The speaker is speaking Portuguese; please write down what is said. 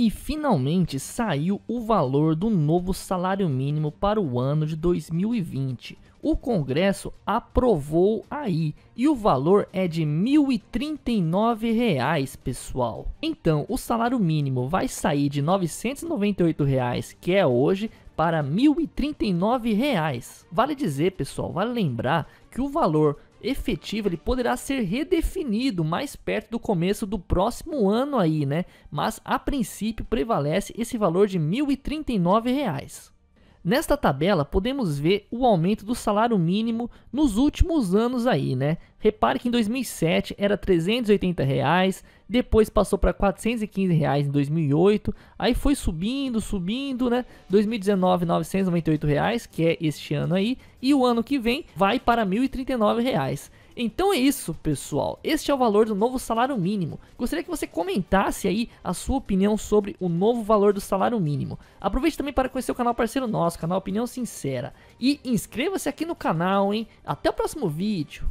E finalmente saiu o valor do novo salário mínimo para o ano de 2020. O Congresso aprovou aí e o valor é de R$ reais, pessoal. Então, o salário mínimo vai sair de R$ 998, reais, que é hoje, para R$ reais. Vale dizer, pessoal, vale lembrar que o valor efetivo ele poderá ser redefinido mais perto do começo do próximo ano aí, né? Mas a princípio prevalece esse valor de R$ 1.039. Reais. Nesta tabela podemos ver o aumento do salário mínimo nos últimos anos aí, né? Repare que em 2007 era 380 reais, depois passou para 415 reais em 2008, aí foi subindo, subindo, né? 2019 998 reais, que é este ano aí, e o ano que vem vai para 1.039 reais. Então é isso, pessoal. Este é o valor do novo salário mínimo. Gostaria que você comentasse aí a sua opinião sobre o novo valor do salário mínimo. Aproveite também para conhecer o canal parceiro nosso, canal Opinião Sincera. E inscreva-se aqui no canal, hein? Até o próximo vídeo.